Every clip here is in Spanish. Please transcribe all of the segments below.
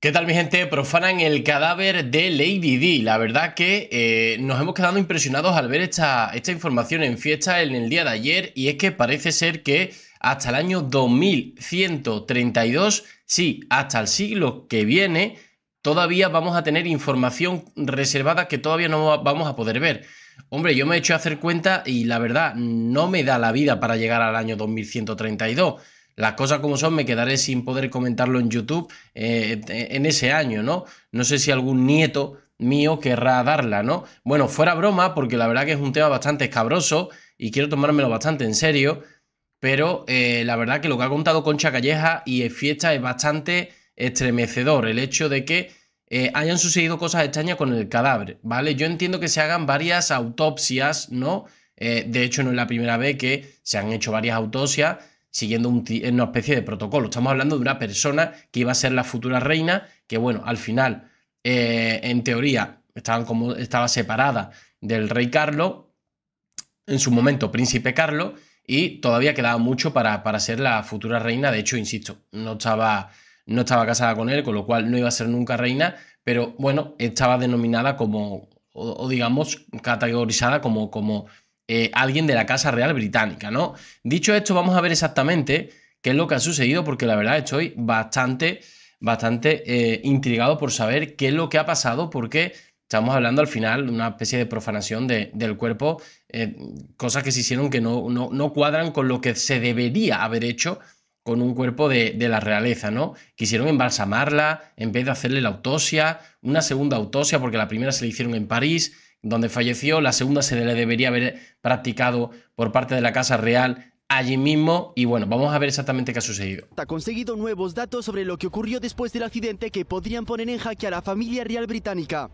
¿Qué tal mi gente? Profanan el cadáver de Lady D. La verdad que eh, nos hemos quedado impresionados al ver esta, información en fiesta en el día de ayer y es que parece ser que hasta el año 2132, sí, hasta el siglo que viene, todavía vamos a tener información reservada que todavía no vamos a poder ver. Hombre, yo me he hecho hacer cuenta y la verdad no me da la vida para llegar al año 2132 las cosas como son, me quedaré sin poder comentarlo en YouTube eh, en ese año, ¿no? No sé si algún nieto mío querrá darla, ¿no? Bueno, fuera broma, porque la verdad que es un tema bastante escabroso y quiero tomármelo bastante en serio, pero eh, la verdad que lo que ha contado Concha Calleja y Fiesta es bastante estremecedor, el hecho de que eh, hayan sucedido cosas extrañas con el cadáver, ¿vale? Yo entiendo que se hagan varias autopsias, ¿no? de hecho, no es la primera vez que se han hecho varias autopsias siguiendo un, una especie de protocolo. Estamos hablando de una persona que iba a ser la futura reina, que bueno, al final, eh, en teoría, como, estaba separada del rey Carlos, en su momento príncipe Carlos, y todavía quedaba mucho para, para ser la futura reina. De hecho, insisto, no estaba, no estaba casada con él, con lo cual no iba a ser nunca reina, pero bueno, estaba denominada como, o, digamos, categorizada como, como eh, alguien de la Casa Real Británica, ¿no? Dicho esto, vamos a ver exactamente qué es lo que ha sucedido, porque la verdad estoy bastante, bastante eh, intrigado por saber qué es lo que ha pasado, porque estamos hablando al final de una especie de profanación del cuerpo, eh, cosas que se hicieron que no, no, cuadran con lo que se debería haber hecho con un cuerpo de, la realeza, ¿no? Quisieron embalsamarla en vez de hacerle la autopsia, una segunda autopsia, porque la primera se le hicieron en París, donde falleció. La segunda se le debería haber practicado por parte de la Casa Real allí mismo y bueno, vamos a ver exactamente qué ha sucedido. Ha conseguido nuevos datos sobre lo que ocurrió después del accidente que podrían poner en jaque a la familia real británica.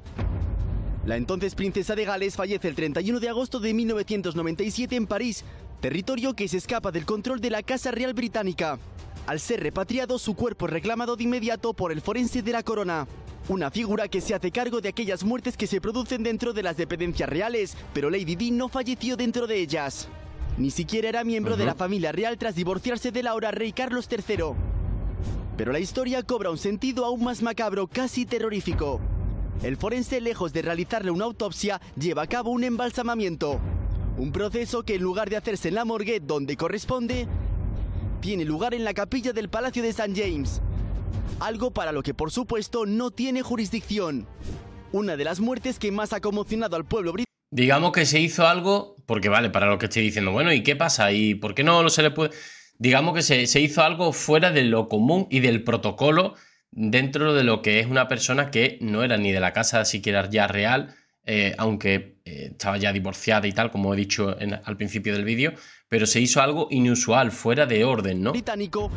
La entonces princesa de Gales fallece el 31 de agosto de 1997 en París, territorio que se escapa del control de la Casa Real Británica. Al ser repatriado, su cuerpo es reclamado de inmediato por el forense de la corona una figura que se hace cargo de aquellas muertes que se producen dentro de las dependencias reales, pero Lady Di no falleció dentro de ellas. Ni siquiera era miembro de la familia real tras divorciarse de Laura rey Carlos III. Pero la historia cobra un sentido aún más macabro, casi terrorífico. El forense, lejos de realizarle una autopsia, lleva a cabo un embalsamamiento. Un proceso que en lugar de hacerse en la morgue, donde corresponde, tiene lugar en la capilla del Palacio de San James, algo para lo que por supuesto no tiene jurisdicción. Una de las muertes que más ha conmocionado al pueblo británico. Digamos que se hizo algo, porque vale, para lo que estoy diciendo, bueno, ¿y qué pasa? ¿Y por qué no se le puede...? Digamos que se, hizo algo fuera de lo común y del protocolo dentro de lo que es una persona que no era ni de la casa siquiera ya real, eh, aunque eh, estaba ya divorciada y tal, como he dicho al principio del vídeo, pero se hizo algo inusual, fuera de orden, ¿no? Británico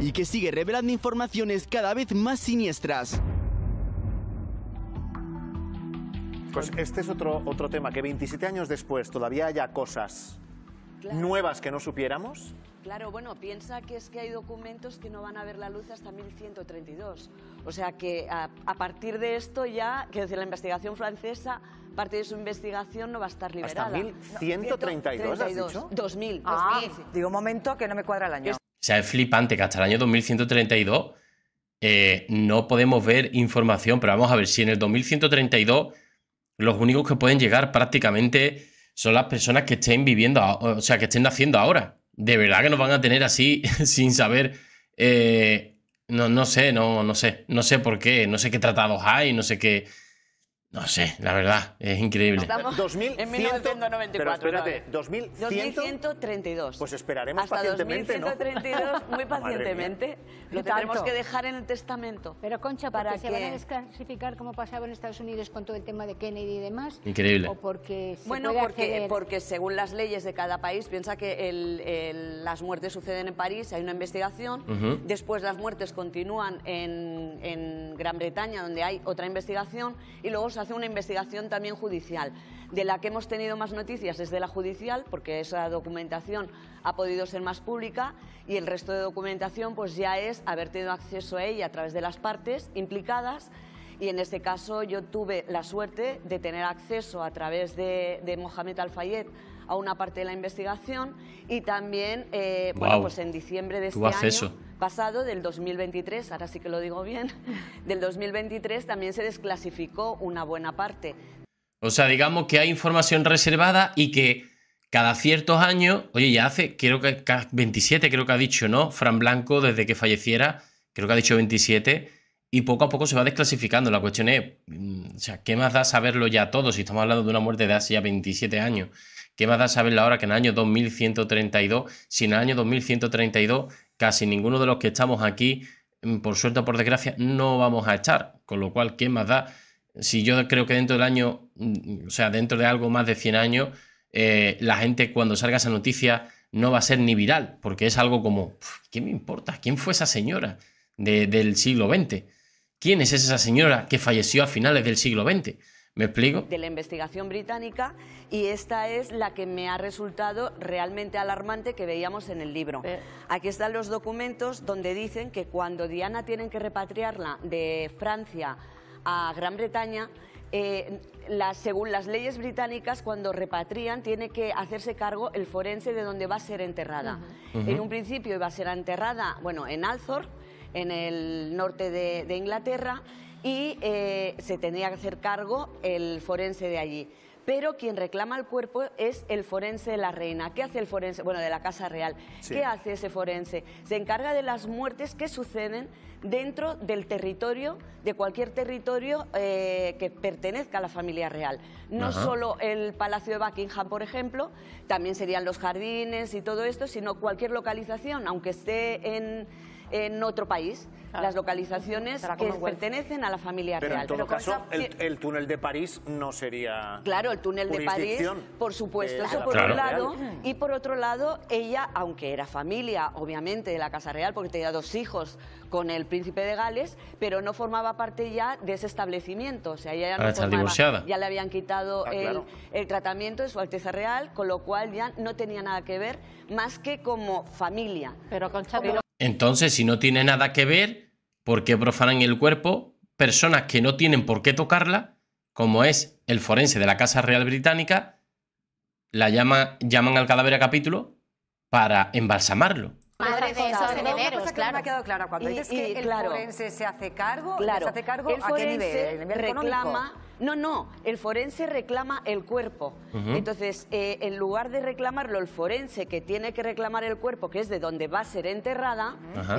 y que sigue revelando informaciones cada vez más siniestras. Pues este es otro, otro tema, que 27 años después todavía haya cosas nuevas que no supiéramos. Claro, bueno, piensa que es que hay documentos que no van a ver la luz hasta 1132. O sea que a, partir de esto ya, quiero decir, la investigación francesa parte de su investigación no va a estar liberada. ¿Hasta 1132 has dicho? 2000. 2000. Ah, digo, un momento que no me cuadra el año. O sea, es flipante que hasta el año 2132 eh, no podemos ver información, pero vamos a ver si en el 2132 los únicos que pueden llegar prácticamente son las personas que estén viviendo, o sea, que estén naciendo ahora. De verdad que nos van a tener así sin saber, eh, no, no sé, no, no sé, no sé por qué, no sé qué tratados hay, no sé qué, no sé, la verdad, es increíble. Estamos en 1994. Pero espérate, 2132. Pues esperaremos Hasta pacientemente, 2132, muy pacientemente. Lo tendremos que dejar en el testamento. Pero Concha, ¿para se van a desclasificar como pasaba en Estados Unidos con todo el tema de Kennedy y demás? Increíble. O porque bueno, porque, porque según las leyes de cada país, piensa que las muertes suceden en París, hay una investigación, después las muertes continúan en, en Gran Bretaña, donde hay otra investigación, y luego se hace una investigación también judicial. De la que hemos tenido más noticias es de la judicial, porque esa documentación ha podido ser más pública y el resto de documentación pues ya es haber tenido acceso a ella a través de las partes implicadas y en este caso yo tuve la suerte de tener acceso a través de, de Mohamed Al-Fayed a una parte de la investigación y también, eh, bueno, pues en diciembre de este año... pasado, del 2023, ahora sí que lo digo bien, del 2023 también se desclasificó una buena parte. O sea, digamos que hay información reservada y que cada ciertos años, oye, ya hace, creo que 27, creo que ha dicho, ¿no? Fran Blanco, desde que falleciera, creo que ha dicho 27 y poco a poco se va desclasificando. La cuestión es, mm, o sea, ¿qué más da saberlo ya todos? Si estamos hablando de una muerte de hace ya 27 años, ¿qué más da saberlo ahora que en el año 2132? Si en el año 2132 casi ninguno de los que estamos aquí, mm, por suerte o por desgracia, no vamos a estar. Con lo cual, ¿qué más da? Si yo creo que dentro del año, mm, o sea, dentro de algo más de 100 años, eh, la gente cuando salga esa noticia no va a ser ni viral, porque es algo como, ¿qué me importa? ¿Quién fue esa señora del siglo XX? ¿Quién es esa señora que falleció a finales del siglo XX? ¿Me explico? De la investigación británica y esta es la que me ha resultado realmente alarmante que veíamos en el libro. Eh. Aquí están los documentos donde dicen que cuando Diana tienen que repatriarla de Francia a Gran Bretaña, eh, según las leyes británicas, cuando repatrian tiene que hacerse cargo el forense de donde va a ser enterrada. En un principio iba a ser enterrada, bueno, en Althor, en el norte de, Inglaterra y eh, se tenía que hacer cargo el forense de allí. Pero quien reclama el cuerpo es el forense de la reina. ¿Qué hace el forense? Bueno, de la Casa Real. ¿Qué hace ese forense? Se encarga de las muertes que suceden dentro del territorio, de cualquier territorio eh, que pertenezca a la familia real. No solo el Palacio de Buckingham, por ejemplo, también serían los jardines y todo esto, sino cualquier localización, aunque esté en en otro país. Las localizaciones que pertenecen a la familia real. Pero en todo caso, el, túnel de París no sería. Claro, el túnel de París, por supuesto, eso por un lado. Y por otro lado, ella, aunque era familia, obviamente, de la Casa Real, porque tenía dos hijos con el príncipe de Gales, pero no formaba parte ya de ese establecimiento. O sea, ah, ya le habían quitado ah, el, tratamiento de su Alteza Real, con lo cual ya no tenía nada que ver más que como familia. Pero Concha, entonces, si no tiene nada que ver, ¿por qué profanan el cuerpo personas que no tienen por qué tocarla, como es el forense de la Casa Real Británica? La llaman al cadáver a capítulo para embalsamarlo no, me ha quedado claro. Cuando dices que el forense se hace cargo, se hace cargo el ¿a reclama, no, no, el forense reclama el cuerpo. Entonces, eh, en lugar de reclamarlo el forense que tiene que reclamar el cuerpo, que es de donde va a ser enterrada,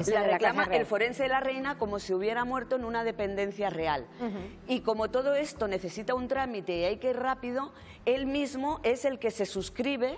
la reclama el forense de la reina como si hubiera muerto en una dependencia real. Y como todo esto necesita un trámite y hay que ir rápido, él mismo es el que se suscribe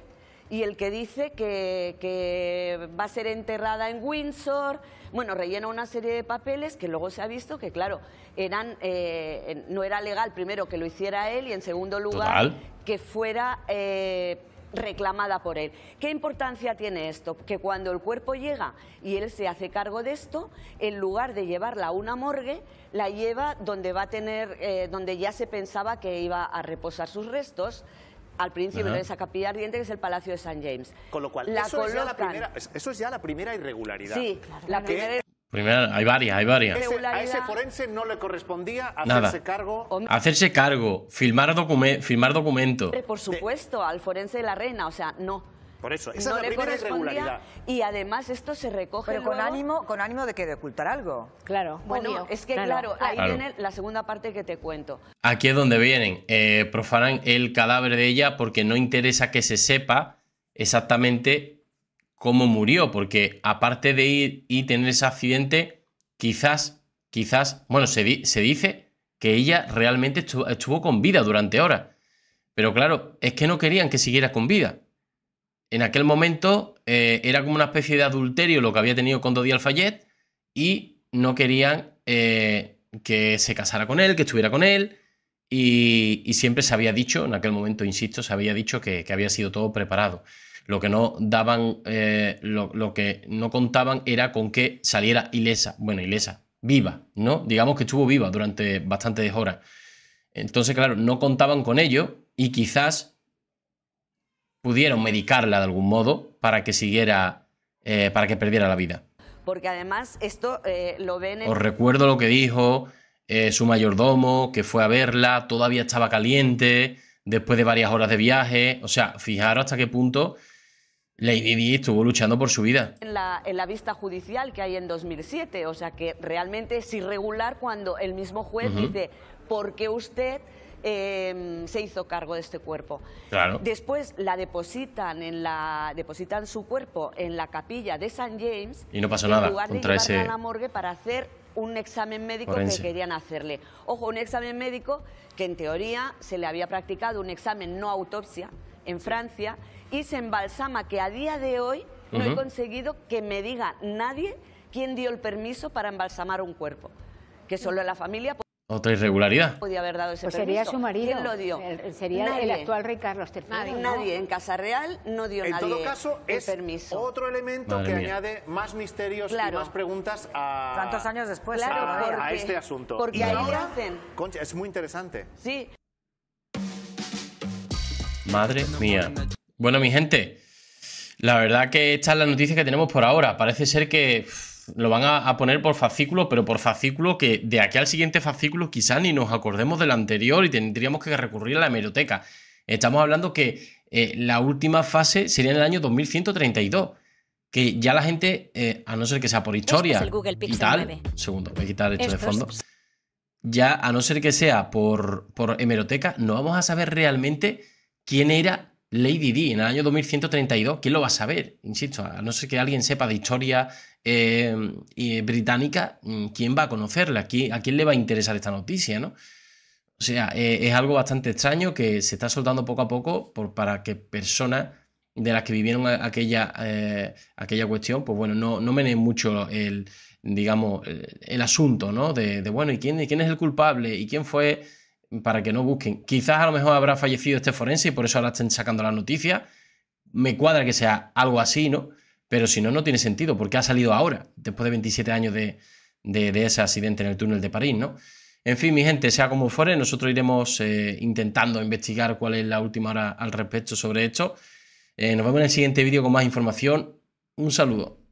y el que dice que, va a ser enterrada en Windsor. Bueno, rellena una serie de papeles que luego se ha visto que, claro, eran, eh, no era legal, primero, que lo hiciera él y, en segundo lugar, que fuera eh, reclamada por él. ¿Qué importancia tiene esto? Que cuando el cuerpo llega y él se hace cargo de esto, en lugar de llevarla a una morgue, la lleva donde va a tener, eh, donde ya se pensaba que iba a reposar sus restos, al principio de esa capilla ardiente que es el Palacio de San James. Con lo cual, eso, es ya la primera, irregularidad. Sí, la primera hay varias, hay varias. a ese forense no le correspondía hacerse cargo. Hacerse cargo, filmar, documentos. filmar documento. Por supuesto, al forense de la reina, o sea, no. Por eso, esa es la primera irregularidad. Y además esto se recoge con ánimo, con ánimo de que de ocultar algo. Claro. Bueno, es que claro, ahí viene la segunda parte que te cuento. Aquí es donde vienen, eh, profanan el cadáver de ella porque no interesa que se sepa exactamente cómo murió, porque aparte de ir y tener ese accidente, quizás, quizás, bueno, se, dice que ella realmente estuvo con vida durante horas. Pero claro, es que no querían que siguiera con vida en aquel momento eh, era como una especie de adulterio lo que había tenido con Dodi Alfayet y no querían eh, que se casara con él, que estuviera con él. Y, siempre se había dicho, en aquel momento, insisto, se había dicho que, había sido todo preparado. Lo que no daban, eh, lo, lo, que no contaban era con que saliera ilesa, bueno, ilesa, viva, ¿no? Digamos que estuvo viva durante bastantes horas. Entonces, claro, no contaban con ello y quizás pudieron medicarla de algún modo para que siguiera, eh, para que perdiera la vida. Porque además esto eh, lo ven... Os recuerdo lo que dijo eh, su mayordomo, que fue a verla, todavía estaba caliente, después de varias horas de viaje, o sea, fijaros hasta qué punto Lady Di estuvo luchando por su vida. En la, vista judicial que hay en 2007, o sea que realmente es irregular cuando el mismo juez dice, usted Em, se hizo cargo de este cuerpo. Claro. Después la depositan en la depositan su cuerpo en la capilla de San James y no pasó nada lugar de ese... la morgue para hacer un examen médico que querían hacerle. Ojo, un examen médico que en teoría se le había practicado un examen no autopsia en Francia y se embalsama que a día de hoy no he conseguido que me diga nadie quién dio el permiso para embalsamar un cuerpo, que solo la familia otra irregularidad. Podría haber dado ese pues permiso. sería su marido. lo dio? sería el actual rey Carlos III. Nadie, nadie. En Casa Real no dio nadie. En todo caso, es otro elemento que añade más misterios y más preguntas a. Tantos años después, a, este asunto. Porque ahí hacen. Concha, es muy interesante. Sí. Madre mía. Bueno, mi gente, la verdad que esta es la noticia que tenemos por ahora. Parece ser que lo van a, poner por fascículo, pero por fascículo que de aquí al siguiente fascículo quizá ni nos acordemos del anterior y tendríamos que recurrir a la hemeroteca. Estamos hablando que eh, la última fase sería en el año 2132, que ya la gente, eh, a no ser que sea por historia y tal, segundo, voy quitar esto, de fondo, ya a no ser que sea por, por hemeroteca, no vamos a saber realmente quién era Lady D en el año 2132, ¿quién lo va a saber? Insisto, a no ser que alguien sepa de historia eh, británica, mm, ¿quién va a conocerla? ¿A quién, ¿A quién, le va a interesar esta noticia? ¿no? O sea, eh, es algo bastante extraño que se está soltando poco a poco por, para que personas de las que vivieron aquella, eh, aquella cuestión, pues bueno, no, no mucho el, digamos, el, asunto, ¿no? De, bueno, ¿y quién, quién es el culpable? ¿Y quién fue...? para que no busquen. Quizás a lo mejor habrá fallecido este forense y por eso ahora estén sacando la noticia. Me cuadra que sea algo así, ¿no? Pero si no, no tiene sentido, porque ha salido ahora, después de 27 años de, ese accidente en el túnel de París, ¿no? En fin, mi gente, sea como fuere, nosotros iremos eh, intentando investigar cuál es la última hora al respecto sobre esto. Eh, nos vemos en el siguiente vídeo con más información. Un saludo.